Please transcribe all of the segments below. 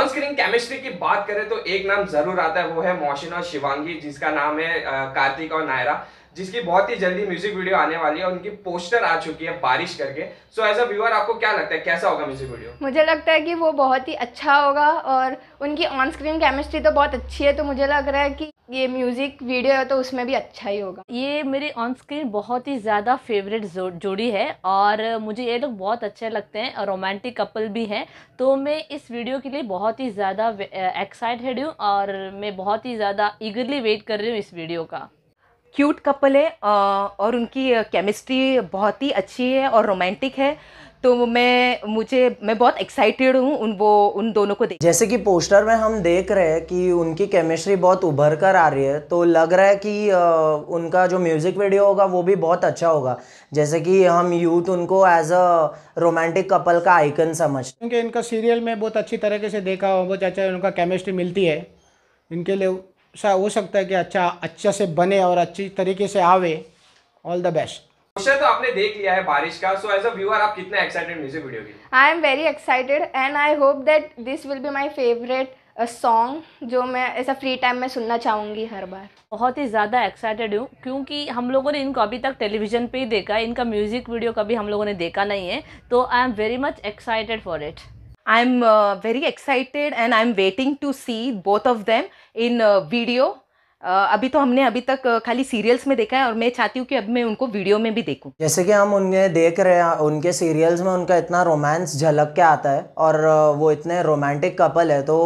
on screen chemistry की बात करें तो एक नाम जरूर आता है वो है मोहसिन और शिवांगी जिसका नाम है कार्तिक और नायरा जिसकी बहुत ही जल्दी म्यूजिक वीडियो आने वाली है उनकी पोस्टर आ चुकी है बारिश करके सो एज अ व्यूअर आपको क्या लगता है कैसा होगा म्यूजिक वीडियो मुझे लगता है कि वो बहुत ही अच्छा होगा और उनकी ऑन स्क्रीन केमिस्ट्री तो बहुत अच्छी है तो मुझे लग रहा है कि ये म्यूज़िक वीडियो है तो उसमें भी अच्छा ही होगा ये मेरी ऑन स्क्रीन बहुत ही ज़्यादा फेवरेट जो, जोड़ी है और मुझे ये लोग बहुत अच्छे लगते हैं और रोमांटिक कपल भी हैं तो मैं इस वीडियो के लिए बहुत ही ज़्यादा एक्साइटेड हूँ और मैं बहुत ही ज़्यादा ईगरली वेट कर रही हूँ इस वीडियो का क्यूट कपल है और उनकी केमिस्ट्री बहुत ही अच्छी है और रोमांटिक है तो मैं मुझे मैं बहुत एक्साइटेड हूँ उन वो उन दोनों को देख जैसे कि पोस्टर में हम देख रहे हैं कि उनकी केमिस्ट्री बहुत उभर कर आ रही है तो लग रहा है कि उनका जो म्यूज़िक वीडियो होगा वो भी बहुत अच्छा होगा जैसे कि हम यूथ उनको एज अ रोमांटिक कपल का आइकन समझ क्योंकि इनका सीरियल में बहुत अच्छी तरीके से देखा हो बहुत अच्छा उनका केमिस्ट्री मिलती है इनके लिए हो सकता है कि अच्छा अच्छे से बने और अच्छी तरीके से आवे ऑल द बेस्ट तो आपने देख लिया है बारिश का सो एज अ व्यूअर आप कितने एक्साइटेड म्यूजिक वीडियो के I am very excited and I hope that this will be my favourite song जो मैं ऐसा फ्री टाइम में सुनना चाहूँगी हर बार बहुत ही ज़्यादा एक्साइटेड हूँ क्योंकि हम लोगों ने इनको अभी तक टेलीविज़न पे ही देखा है इनका म्यूज़िक वीडियो कभी हम लोगों ने देखा नहीं है तो I am very much excited for it I am very excited and I am waiting to see both of them in Uh, अभी तो हमने अभी तक uh, खाली सीरियल्स में देखा है और मैं चाहती हूँ कि अब मैं उनको वीडियो में भी देखूँ जैसे कि हम उन्हें देख रहे हैं उनके सीरियल्स में उनका इतना रोमांस झलक के आता है और uh, वो इतने रोमांटिक कपल है तो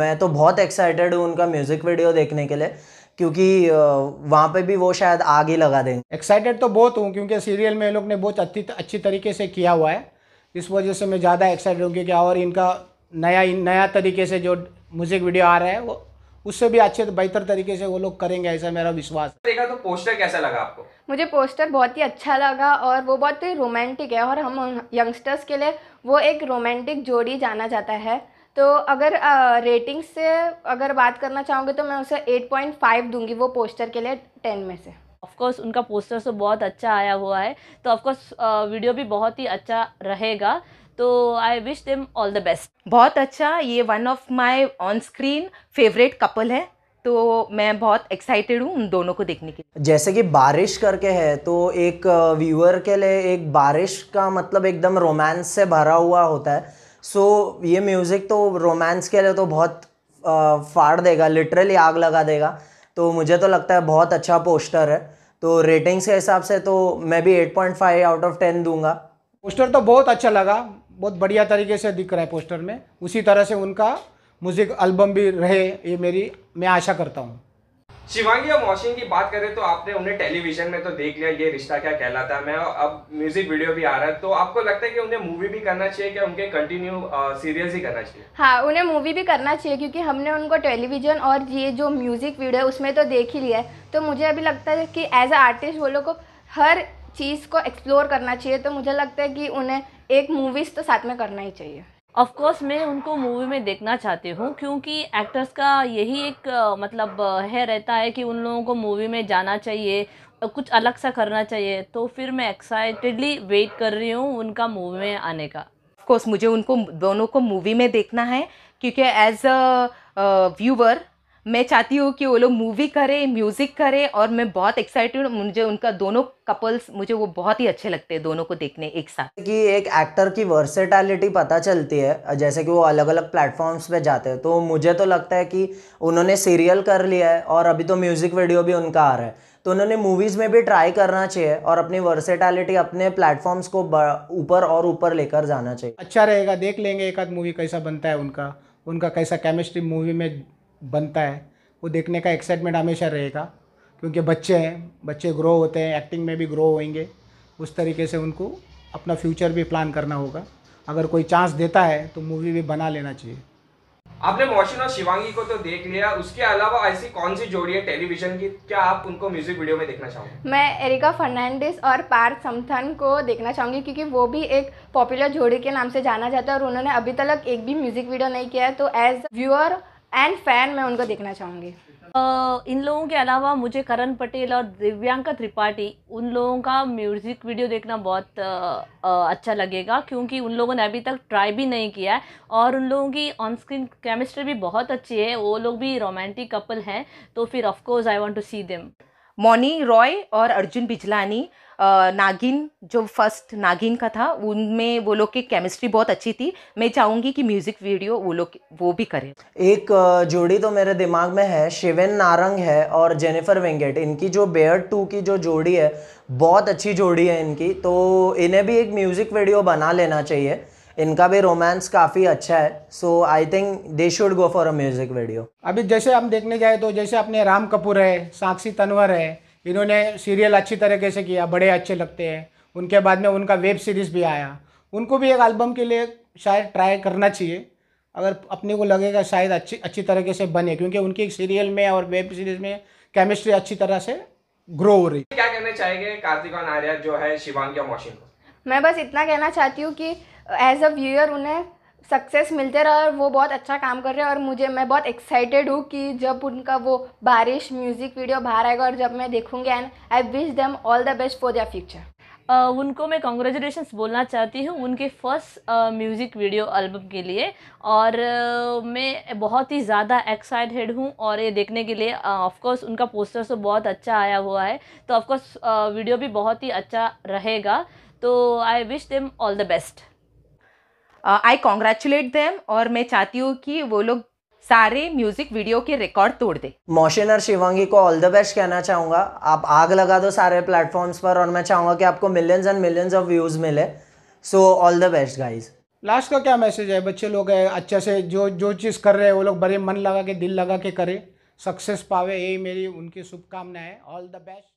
मैं तो बहुत एक्साइटेड हूँ उनका म्यूज़िक वीडियो देखने के लिए क्योंकि uh, वहाँ पे भी वो शायद आगे लगा देंगे एक्साइटेड तो बहुत हूँ क्योंकि सीरियल में लोग ने बहुत अच्छी अच्छी तरीके से किया हुआ है इस वजह से मैं ज़्यादा एक्साइटेड हूँ क्योंकि और इनका नया नया तरीके से जो म्यूज़िक वीडियो आ रहा है वो उससे भी अच्छे तो बेहतर तरीके से वो लोग करेंगे ऐसा मेरा विश्वास देखा तो पोस्टर कैसा लगा आपको मुझे पोस्टर बहुत ही अच्छा लगा और वो बहुत ही रोमांटिक है और हम यंगस्टर्स के लिए वो एक रोमांटिक जोड़ी जाना जाता है तो अगर रेटिंग से अगर बात करना चाहूँगी तो मैं उसे 8.5 दूंगी वो पोस्टर के लिए 10 में से ऑफकोर्स उनका पोस्टर तो बहुत अच्छा आया हुआ है तो ऑफकोर्स वीडियो भी बहुत ही अच्छा रहेगा तो I wish them all the best बहुत अच्छा ये one of my on screen favourite couple है तो मैं बहुत एक्साइटेड हूँ उन दोनों को देखने के लिए जैसे कि बारिश करके है तो एक व्यूअर के लिए एक बारिश का मतलब एकदम रोमांस से भरा हुआ होता है सो so, ये म्यूज़िक तो रोमांस के लिए तो बहुत फाड़ देगा लिटरली आग लगा देगा तो मुझे तो लगता है बहुत अच्छा पोस्टर है तो रेटिंग्स के हिसाब से तो मैं भी 8.5 आउट ऑफ 10 दूंगा पोस्टर तो बहुत अच्छा लगा बहुत बढ़िया तरीके से दिख रहा है पोस्टर में उसी तरह से उनका म्यूज़िक एल्बम भी रहे ये मेरी मैं आशा करता हूँ शिवांगी और मौसिन की बात करें तो आपने उन्हें टेलीविजन में तो देख लिया ये रिश्ता क्या कहलाता है मैं अब म्यूजिक वीडियो भी आ रहा है तो आपको लगता है कि उन्हें मूवी भी करना चाहिए क्या उनके कंटिन्यू सीरियल ही करना चाहिए हाँ उन्हें मूवी भी करना चाहिए क्योंकि हमने उनको टेलीविजन और ये जो म्यूजिक वीडियो उसमें तो देख ही लिया है तो मुझे अभी लगता है कि एज अ आर्टिस्ट वो लोग को हर चीज़ को एक्सप्लोर करना चाहिए तो मुझे लगता है कि उन्हें एक मूवीज़ तो साथ में करना ही चाहिए ऑफ कोर्स मैं उनको मूवी में देखना चाहती हूँ क्योंकि एक्टर्स का यही एक मतलब है रहता है कि उन लोगों को मूवी में जाना चाहिए कुछ अलग सा करना चाहिए तो फिर मैं एक्साइटेडली वेट कर रही हूँ उनका मूवी में आने का ऑफ कोर्स मुझे उनको दोनों को मूवी में देखना है क्योंकि एज अ व्यूवर मैं चाहती हूँ कि वो लोग मूवी करें म्यूज़िक करें और मैं बहुत एक्साइटेड हूँ मुझे उनका दोनों कपल्स मुझे वो बहुत ही अच्छे लगते हैं दोनों को देखने एक साथ कि एक एक्टर की वर्सेटैलिटी पता चलती है जैसे कि वो अलग अलग प्लेटफॉर्म्स पे जाते हैं तो मुझे तो लगता है कि उन्होंने सीरियल कर लिया है और अभी तो म्यूज़िक वीडियो भी उनका आ रहा है तो उन्होंने मूवीज़ में भी ट्राई करना चाहिए और अपनी वर्सेटैलिटी अपने प्लेटफॉर्म्स को ऊपर और ऊपर लेकर जाना चाहिए अच्छा रहेगा देख लेंगे एक आध मूवी कैसा बनता है उनका उनका कैसा केमिस्ट्री मूवी में बनता है वो देखने का एक्साइटमेंट हमेशा रहेगा क्योंकि बच्चे हैं बच्चे ग्रो होते हैं एक्टिंग में भी ग्रो होंगे उस तरीके से उनको अपना फ्यूचर भी प्लान करना होगा अगर कोई चांस देता है तो मूवी भी बना लेना चाहिए आपने मोशन और शिवांगी को तो देख लिया उसके अलावा ऐसी कौन सी जोड़ी है टेलीविजन की क्या आप उनको म्यूजिक वीडियो में देखना चाहोगे मैं एरिका फर्नांडिस और पार्थ समथन को देखना चाहूँगी क्योंकि वो भी एक पॉपुलर जोड़ी के नाम से जाना जाता है और उन्होंने अभी तक एक भी म्यूजिक वीडियो नहीं किया है तो एज व्यूअर एंड फैन मैं उनको देखना चाहूँगी इन लोगों के अलावा मुझे करण पटेल और दिव्यांका त्रिपाठी उन लोगों का म्यूज़िक वीडियो देखना बहुत अच्छा लगेगा क्योंकि उन लोगों ने अभी तक ट्राई भी नहीं किया है और उन लोगों की ऑन स्क्रीन केमिस्ट्री भी बहुत अच्छी है वो लोग भी रोमांटिक कपल हैं तो फिर of course I want to see them Mouni Roy और अर्जुन बिजलानी नागिन जो फर्स्ट नागिन का था उनमें वो लोग की केमिस्ट्री बहुत अच्छी थी मैं चाहूँगी कि म्यूज़िक वीडियो वो लोग वो भी करें एक जोड़ी तो मेरे दिमाग में है शिवेन नारंग है और जेनिफर वेंगेट इनकी जो बेयर टू की जो जोड़ी है बहुत अच्छी जोड़ी है इनकी तो इन्हें भी एक म्यूज़िक वीडियो बना लेना चाहिए इनका भी रोमांस काफ़ी अच्छा है so I think they should go for a music video अभी जैसे हम देखने जाए तो जैसे अपने राम कपूर है साक्षी तनवर है इन्होंने सीरियल अच्छी तरीके से किया बड़े अच्छे लगते हैं उनके बाद में उनका वेब सीरीज़ भी आया उनको भी एक एल्बम के लिए शायद ट्राई करना चाहिए अगर अपने को लगेगा शायद अच्छी अच्छी तरीके से बने क्योंकि उनकी सीरियल में और वेब सीरीज़ में केमिस्ट्री अच्छी तरह से ग्रो हो रही क्या कहना चाहेंगे कार्तिक आर्या जो है शिवांग या मौसम मैं बस इतना कहना चाहती हूँ कि एज अ व्यूअर उन्हें सक्सेस मिलते रहा और वो बहुत अच्छा काम कर रहे हैं और मुझे मैं बहुत एक्साइटेड हूँ कि जब उनका वो बारिश म्यूज़िक वीडियो बाहर आएगा और जब मैं देखूँगी and I wish them all the best for their future उनको मैं कॉन्ग्रेचुलेशन बोलना चाहती हूँ उनके फर्स्ट म्यूज़िक वीडियो एल्बम के लिए और आ, मैं बहुत ही ज़्यादा एक्साइटेड हूँ और ये देखने के लिए ऑफकोर्स उनका पोस्टर तो बहुत अच्छा आया हुआ है तो ऑफकोर्स वीडियो भी बहुत ही अच्छा रहेगा तो I wish them all the best I congratulate them और मैं चाहती हूँ कि वो लोग सारे म्यूजिक वीडियो के रिकॉर्ड तोड़ दे मोशन और शिवांगी को ऑल द बेस्ट कहना चाहूंगा आप आग लगा दो सारे प्लेटफॉर्म्स पर और मैं चाहूंगा कि आपको millions and millions of views मिले so all the best guys last का क्या मैसेज है बच्चे लोग अच्छे से जो जो चीज़ कर रहे हैं वो लोग बड़े मन लगा के दिल लगा के करे सक्सेस पावे यही मेरी उनकी शुभकामनाएं ऑल द बेस्ट